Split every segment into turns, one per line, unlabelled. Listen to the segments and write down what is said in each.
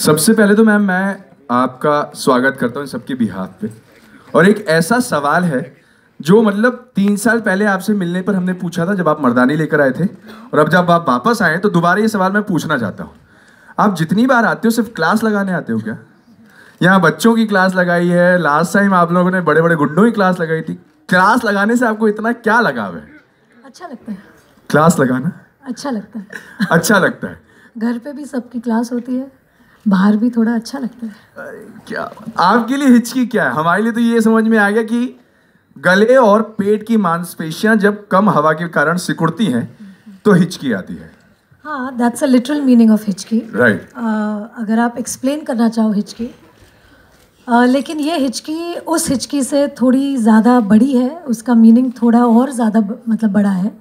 सबसे पहले तो मैम मैं आपका स्वागत करता हूँ सबके बिहाफ पे और एक ऐसा सवाल है जो मतलब तीन साल पहले आपसे मिलने पर हमने पूछा था जब आप मर्दानी लेकर आए थे और अब जब आप वापस आए तो दोबारा ये सवाल मैं पूछना चाहता हूँ आप जितनी बार आते हो सिर्फ क्लास लगाने आते हो क्या यहाँ बच्चों की क्लास लगाई है लास्ट टाइम आप लोगों ने बड़े बड़े गुंडों की क्लास लगाई थी क्लास लगाने से आपको इतना क्या लगाव है अच्छा लगता है क्लास लगाना
अच्छा लगता है
अच्छा लगता है
घर पे भी सबकी क्लास होती है बाहर भी थोड़ा अच्छा लगता है
क्या आपके लिए हिचकी क्या है हमारे लिए तो ये समझ में आ गया कि गले और पेट की मांसपेशियां जब कम हवा के कारण सिकुड़ती हैं तो हिचकी आती है
हाँ that's a literal meaning of Hichki right अगर आप एक्सप्लेन करना चाहो हिचकी uh, लेकिन ये हिचकी उस हिचकी से थोड़ी ज़्यादा बड़ी है उसका मीनिंग थोड़ा और ज़्यादा मतलब बड़ा है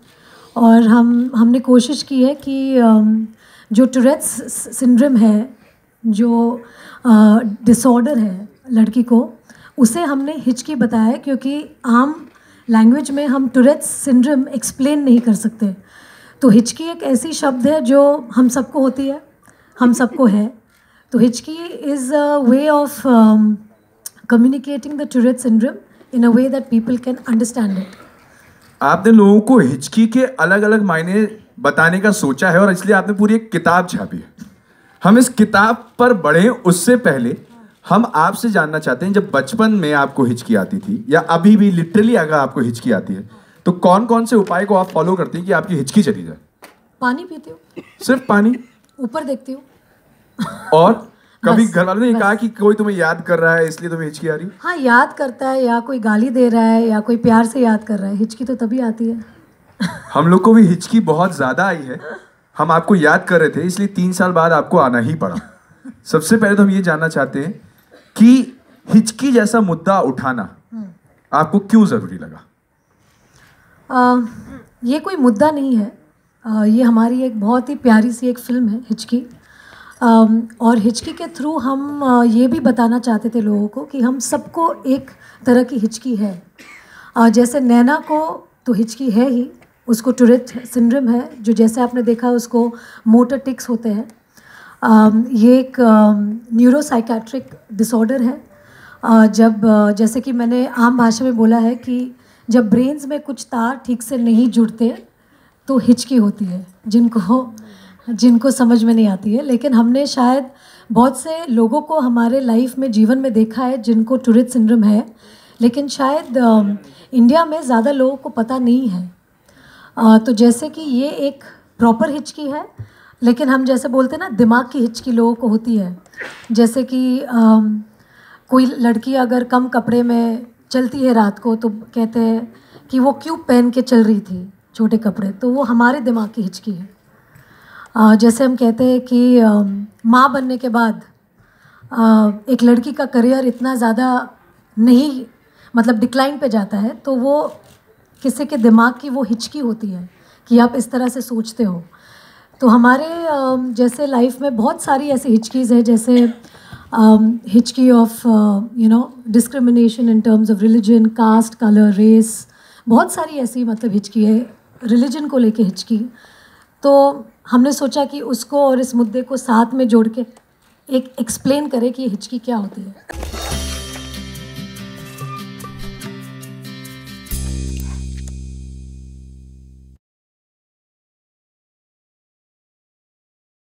और हम हमने कोशिश की है कि um, जो टूरेट्स सिंड्रम है जो डिसऑर्डर है लड़की को उसे हमने हिचकी बताया क्योंकि आम लैंग्वेज में हम टूरेट्स सिंड्रोम एक्सप्लेन नहीं कर सकते तो हिचकी एक ऐसी शब्द है जो हम सबको होती है हम सबको है तो Hichki is a way of communicating the Tourette syndrome in a way that people can understand it
आपने लोगों को हिचकी के अलग अलग मायने बताने का सोचा है और इसलिए आपने पूरी एक किताब छापी है हम इस किताब पर बढ़े उससे पहले हम आपसे जानना चाहते हैं जब बचपन में आपको हिचकी आती थी या अभी भी लिटरली अगर आपको हिचकी आती है तो कौन कौन से उपाय को आप फॉलो करती हैं कि आपकी हिचकी चली जाए
पानी पीते हो सिर्फ पानी ऊपर देखते
हो और कभी घर वालों ने कहा कि कोई तुम्हें याद कर रहा है इसलिए तुम्हें हिचकी आ रही
हाँ याद करता है या कोई गाली दे रहा है या कोई प्यार से याद कर रहा है हिचकी तो तभी आती है
हम लोग को भी हिचकी बहुत ज़्यादा आई है हम आपको याद कर रहे थे इसलिए तीन साल बाद आपको आना ही पड़ा सबसे पहले तो हम ये जानना चाहते हैं कि हिचकी जैसा मुद्दा उठाना हम्म। आपको क्यों ज़रूरी लगा
आ, ये कोई मुद्दा नहीं है आ, ये हमारी एक बहुत ही प्यारी सी एक फिल्म है हिचकी आ, और हिचकी के थ्रू हम ये भी बताना चाहते थे लोगों को कि हम सबको एक तरह की हिचकी है जैसे नैना को तो हिचकी है ही उसको टूरिस्ट सिंड्रम है जो जैसे आपने देखा उसको मोटर टिक्स होते हैं ये एक न्यूरोसाइकैट्रिक डिसऑर्डर है जब जैसे कि मैंने आम भाषा में बोला है कि जब ब्रेन्स में कुछ तार ठीक से नहीं जुड़ते तो हिचकी होती है जिनको जिनको समझ में नहीं आती है लेकिन हमने शायद बहुत से लोगों को हमारे लाइफ में जीवन में देखा है जिनको टूरिस्ट सिंड्रम है लेकिन शायद इंडिया में ज़्यादा लोगों को पता नहीं है आ, तो जैसे कि ये एक प्रॉपर हिचकी है लेकिन हम जैसे बोलते हैं ना दिमाग की हिचकी लोगों को होती है जैसे कि आ, कोई लड़की अगर कम कपड़े में चलती है रात को तो कहते हैं कि वो क्यों पहन के चल रही थी छोटे कपड़े तो वो हमारे दिमाग की हिचकी है आ, जैसे हम कहते हैं कि माँ बनने के बाद आ, एक लड़की का करियर इतना ज़्यादा नहीं मतलब डिक्लाइन पे जाता है तो वो किसी के दिमाग की वो हिचकी होती है कि आप इस तरह से सोचते हो तो हमारे जैसे लाइफ में बहुत सारी ऐसी हिचकीज़ है जैसे Hichki of you know discrimination in terms of religion caste colour race बहुत सारी ऐसी मतलब हिचकी है रिलीजन को लेके हिचकी तो हमने सोचा कि उसको और इस मुद्दे को साथ में जोड़ के एक एक्सप्लेन करें कि हिचकी क्या होती है